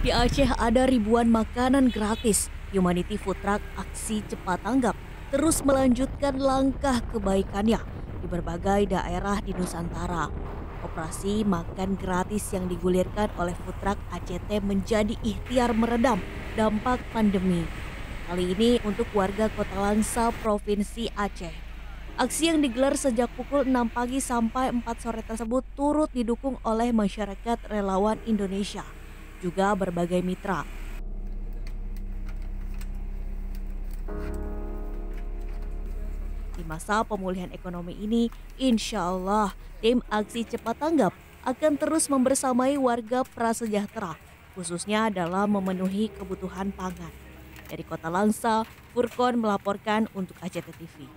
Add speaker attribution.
Speaker 1: Di Aceh ada ribuan makanan gratis. Humanity Food Truck aksi cepat tanggap terus melanjutkan langkah kebaikannya di berbagai daerah di Nusantara. Operasi makan gratis yang digulirkan oleh food truck ACT menjadi ikhtiar meredam dampak pandemi. Kali ini untuk warga Kota Langsa, Provinsi Aceh. Aksi yang digelar sejak pukul 6 pagi sampai 4 sore tersebut turut didukung oleh masyarakat relawan Indonesia juga berbagai mitra. Di masa pemulihan ekonomi ini, insya Allah tim aksi cepat tanggap akan terus membersamai warga prasejahtera, khususnya dalam memenuhi kebutuhan pangan. Dari Kota Langsa, Furkon melaporkan untuk TV.